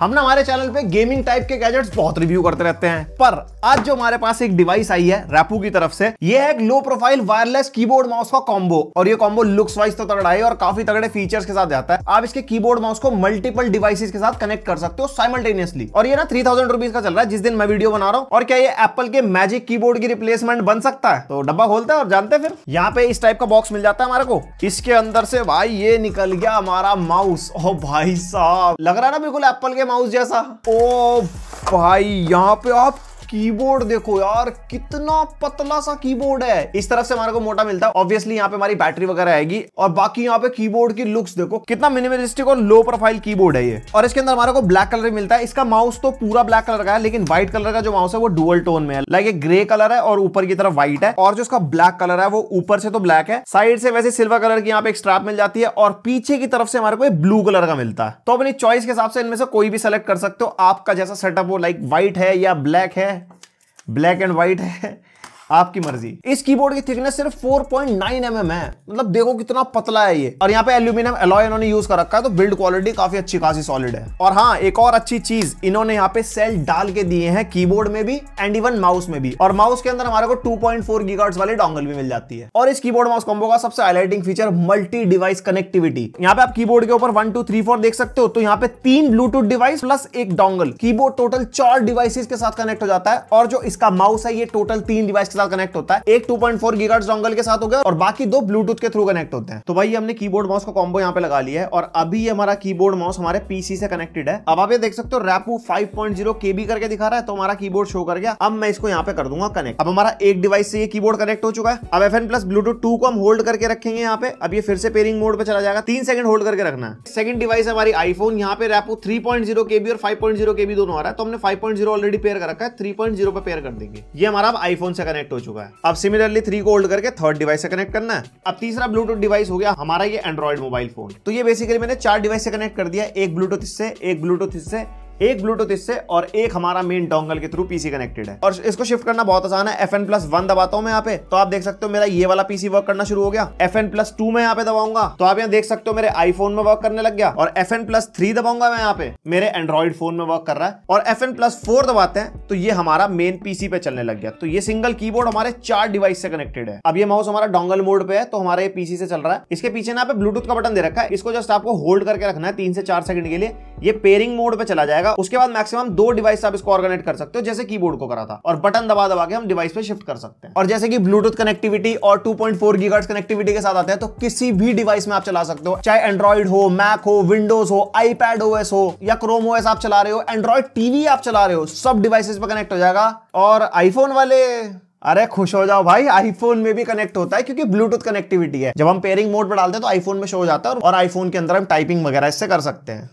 हम ना हमारे चैनल पे गेमिंग टाइप के गैजेट्स बहुत रिव्यू करते रहते हैं पर आज जो हमारे पास एक डिवाइस आई है रैपू की तरफ से ये है एक low profile wireless keyboard mouse का कॉम्बो और ये कॉम्बो लुक्स वाइज तो तगड़ा है और काफी तगड़े फीचर्स के साथ जाता है आप इसके कीबोर्ड माउस को मल्टीपल डिवाइस के साथ कनेक्ट कर सकते हो साइमल्टेनियसली और ये ना थ्री थाउजेंड रुपीज का चल रहा है जिस दिन मैं वीडियो बना रहा हूँ और क्या ये एप्पल के मैजिक की की रिप्लेसमेंट बन सकता है तो डब्बा खोलता है और जानते हैं फिर यहाँ पे इस टाइप का बॉक्स मिल जाता है हमारे को इसके अंदर से भाई ये निकल गया हमारा माउस ओ भाई साहब लग रहा है ना बिल्कुल एप्पल के माउस जैसा ओ भाई यहाँ पे आप कीबोर्ड देखो यार कितना पतला सा कीबोर्ड है इस तरफ से हमारे को मोटा मिलता है ऑब्वियसली यहाँ पे हमारी बैटरी वगैरह आएगी और बाकी यहाँ पे कीबोर्ड की लुक्स देखो कितना मिनिमलिस्टिक और लो प्रोफाइल कीबोर्ड है ये और इसके अंदर हमारे को ब्लैक कलर मिलता है इसका माउस तो पूरा ब्लैक कलर का है लेकिन व्हाइट कलर का जो माउस है वो डुअल टोन में है लाइक ये ग्रे कलर है और ऊपर की तरफ व्हाइट है और जो इसका ब्लैक कलर है वो ऊपर से तो ब्लैक है साइड से वैसे सिल्वर कलर की यहाँ पे स्ट्रैप मिल जाती है और पीछे की तरफ से हमारे को ब्लू कलर का मिलता है तो अपनी चॉइस के हिसाब से इनमें से कोई भी सेलेक्ट कर सकते हो आपका जैसा सेटअप हो लाइक व्हाइट है या ब्लैक है ब्लैक एंड वाइट है आपकी मर्जी इस कीबोर्ड की थिकनेस सिर्फ 4.9 पॉइंट mm है मतलब देखो कितना पतला है ये और यहाँ पे एल्यूमिनियम एलॉय इन्होंने यूज कर रखा है तो बिल्ड क्वालिटी काफी अच्छी खासी सॉलिड है और हाँ एक और अच्छी चीज इन्होंने यहाँ पे सेल डाल के दिए हैं कीबोर्ड में भी एंड इवन माउस में भी और माउस के अंदर हमारे को टू पॉइंट वाले डोंगल भी मिल जाती है और इस कीबोर्ड माउस कॉम्बो का सबसे highlighting feature multi device connectivity यहाँ पे आप कीबोर्ड के ऊपर वन टू थ्री फोर देख सकते हो तो यहाँ पे तीन ब्लूटूथ डिवाइस प्लस एक डोंगल कीबोर्ड टोटल चार डिवाइसेस के साथ कनेक्ट हो जाता है और जो इसका माउस है ये टोटल तीन डिवाइस के साथ कनेक्ट होता है एक 2.4 गीगाहर्ट्ज डोंगल के साथ हो गया और बाकी दो ब्लूटूथ के थ्रू कनेक्ट होते हैं तो भाई हमने कीबोर्ड माउस का कॉम्बो यहाँ पे लगा लिया है और अभी हमारा कीबोर्ड माउस हमारे पीसी से कनेक्टेड है अब आप ये देख सकते हो रैपू 5.0 केबी करके दिखा रहा है तो हमारा कीबोर्ड शो कर गया अब मैं इसको यहाँ पे कर दूंगा कनेक्ट अब हमारा एक डिवाइस से ये कीबोर्ड कनेक्ट हो चुका है अब एफ प्लस ब्लूटूथ टू को हम होल्ड करके रखेंगे यहाँ पे अब ये फिर से पेरिंग मोड पर चला जाएगा तीन सेकंड होल्ड करके रखना है सेकंड डिवाइस हमारी आईफोन यहाँ पे रैपो 3.0 केबी और 5.0 केबी दोनों आ रहा है तो हमने 5.0 ऑलरेडी पेयर कर रखा है थ्री 3.0 पे पेयर कर देंगे ये हमारा आईफोन से कनेक्ट कनेक्ट हो चुका है अब सिमिलरली थ्री को होल्ड करके थर्ड डिवाइस से कनेक्ट करना है अब तीसरा ब्लूटूथ डिवाइस हो गया हमारा ये एंड्रॉइड मोबाइल फोन तो ये बेसिकली मैंने चार डिवाइस से कनेक्ट कर दिया एक ब्लूटूथ इससे एक ब्लूटूथ इससे एक ब्लूटूथ इससे और एक हमारा मेन डोंगल के थ्रू पीसी कनेक्टेड है और इसको शिफ्ट करना बहुत आसान है एफ एन प्लस वन दबाता हूँ मैं यहाँ पे तो आप देख सकते हो मेरा ये वाला पीसी वर्क करना शुरू हो गया एफ एन प्लस टू में यहाँ पे दबाऊंगा तो आप यहाँ देख सकते हो मेरे आईफोन में वर्क करने लग गया और एफ एन प्लस थ्री दबाऊंगा मैं यहाँ पे मेरे एंड्रॉइड फोन में वर्क कर रहा है और एफ एन प्लस फोर दबाते हैं तो ये हमारा मेन पीसी पे चलने लग गया तो ये सिंगल बोर्ड हमारे चार डिवाइस से कनेक्टेड है अब ये माउस हमारा डोंगल मोड पे है तो हमारे पीसी से चल रहा है इसके पीछे ना पे ब्लूटूथ का बटन दे रखा है इसको जस्ट आपको होल्ड करके रखना है तीन से चार सेकंड के लिए ये पेयरिंग मोड पे चला जाएगा उसके बाद मैक्सिमम दो डिवाइस आप इसको ऑर्गेनेट कर सकते हो जैसे कीबोर्ड को करा था और बटन दबा दबा के हम डिवाइस पे शिफ्ट कर सकते हैं और जैसे कि ब्लूटूथ कनेक्टिविटी और 2.4 पॉइंट कनेक्टिविटी के साथ आते हैं तो किसी भी डिवाइस में आप चला सकते हो चाहे एंड्रॉइड हो मैक हो विंडोज हो आईपैड ओएस हो या क्रोम ओएस आप चला रहे हो एंड्रॉइड टीवी आप चला रहे हो सब डिवाइस पे कनेक्ट हो जाएगा और आईफोन वाले अरे खुश हो जाओ भाई आईफोन में भी कनेक्ट होता है क्योंकि ब्लूटूथ कनेक्टिविटी है जब हम पेयरिंग मोड पर डालते हैं तो आईफोन में शो हो जाता है और आईफोन के अंदर हम टाइपिंग वगैरह इससे कर सकते हैं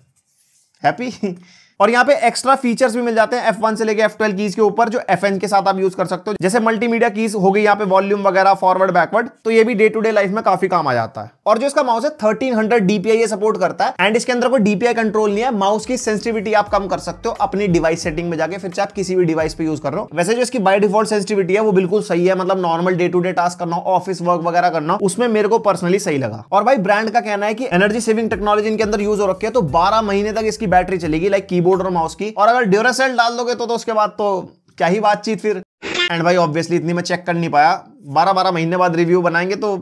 Happy? और यहाँ पे एक्स्ट्रा फीचर्स भी मिल जाते हैं एफ से लेके एफ कीज के ऊपर जो एफ के साथ आप यूज कर सकते हो जैसे मल्टीमीडिया कीज हो गई यहाँ पे वॉल्यूम वगैरह फॉरवर्ड बैकवर्ड तो ये भी डे टू डे लाइफ में काफी काम आ जाता है और जो इसका माउस है थर्टीन हंड्रेड डीपीआई ये सपोर्ट करता है एंड इसके अंदर कोई डीपीआई कंट्रोल नहीं है माउस की सेंसिटिविटी आप कम कर सकते हो अपनी डिवाइस सेटिंग में जाके फिर चाहे आप किसी भी डिवाइस पे यूज कर रहे हो वैसे जो इसकी बाई डिफॉल्ट सेंसिटिविटी है वो बिल्कुल सही है मतलब normal day to day task करना ऑफिस वर्क वगैरह करना उसमें मेरे को पर्सनली सही लगा और भाई ब्रांड का कहना है कि एनर्जी सेविंग टेक्नोलॉजी इनके अंदर यूज हो रखी है तो बारह महीने तक इसकी बैटरी चलेगी लाइक की कीबोर्ड और माउस की और अगर ड्यूरासेल डाल दोगे तो, तो उसके बाद तो क्या ही बातचीत फिर एंड भाई ऑब्वियसली इतनी मैं चेक कर नहीं पाया बारह बारह महीने बाद रिव्यू बनाएंगे तो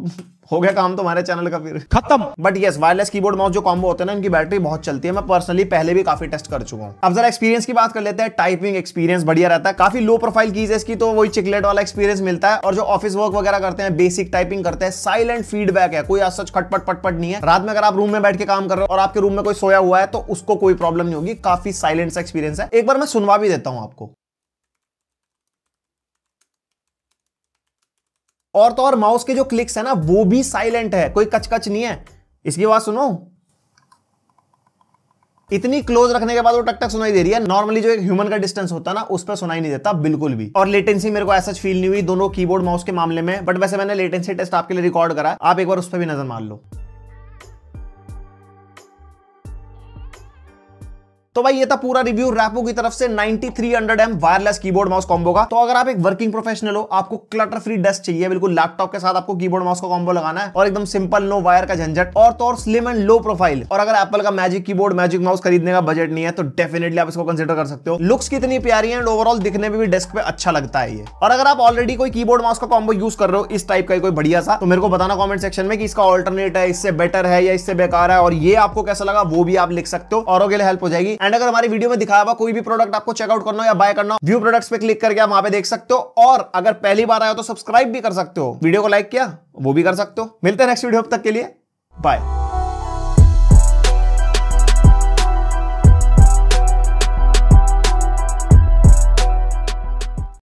हो गया काम तुम्हारे चैनल का फिर खत्म but yes wireless keyboard mouse जो कॉम्बो होते हैं ना इनकी बैटरी बहुत चलती है मैं पर्सनली पहले भी काफी टेस्ट कर चुका हूँ अब जरा एक्सपीरियंस की बात कर लेते हैं टाइपिंग एक्सपीरियंस बढ़िया रहता है काफी लो प्रोफाइल कीज है इसकी तो वही चिकलेट वाला एक्सपीरियंस मिलता है और जो ऑफिस वर्क वगैरह करते हैं बेसिक टाइपिंग करते हैं साइलेंट फीडबैक है कोई आज सच खटपट पटपट नहीं है रात में अगर आप रूम में बैठ के काम कर रहे हो और आपके रूम में कोई सोया हुआ है तो उसको कोई प्रॉब्लम नहीं होगी काफी साइलेंट एक्सपीरियंस है एक बार मैं सुनवा भी देता हूँ आपको और तो और माउस के जो क्लिक्स है ना वो भी साइलेंट है कोई कचकच कच नहीं है इसकी बात सुनो इतनी क्लोज रखने के बाद वो टक टक सुनाई दे रही है नॉर्मली जो एक ह्यूमन का डिस्टेंस होता है ना उस पर सुनाई नहीं देता बिल्कुल भी और लेटेंसी मेरे को ऐसा फील नहीं हुई दोनों कीबोर्ड माउस के मामले में बट वैसे मैंने लेटेंसी टेस्ट आपके लिए रिकॉर्ड करा आप एक बार उस पर भी नजर मार लो तो भाई ये था पूरा रिव्यू रैपो की तरफ से M wireless keyboard mouse combo का तो अगर आप एक वर्किंग प्रोफेशनल हो आपको क्लटर फ्री डेस्क चाहिए बिल्कुल लैपटॉप के साथ आपको कीबोर्ड माउस का कॉम्बो लगाना है और एकदम सिंपल नो वायर का झंझट और तो और स्लिम एंड लो प्रोफाइल और अगर एप्पल का मैजिक कीबोर्ड मैजिक माउस खरीदने का बजट नहीं है तो डेफिनेटली आप इसको कंसिडर कर सकते हो लुक्स कितनी प्यारी है एंड ओवरऑल दिखने में भी डेस्क पे अच्छा लगता है ये और अगर आप ऑलरेडी कोई कीबोर्ड माउस का कॉम्बो यूज कर रहे हो इस टाइप का कोई बढ़िया सा तो मेरे को बताना कॉमेंट सेक्शन में कि इसका ऑल्टरनेट है इससे बेटर है या इससे बेकार है और ये आपको कैसा लगा वो भी आप लिख सकते हो और हेल्प हो जाएगी एंड अगर हमारी वीडियो में दिखाया हुआ कोई भी प्रोडक्ट आपको चेकआउट करना हो या बाय करना हो व्यू प्रोडक्ट्स पे क्लिक करके आप वहां पे देख सकते हो और अगर पहली बार आए हो तो सब्सक्राइब भी कर सकते हो वीडियो को लाइक किया वो भी कर सकते हो मिलते हैं नेक्स्ट वीडियो तक के लिए बाय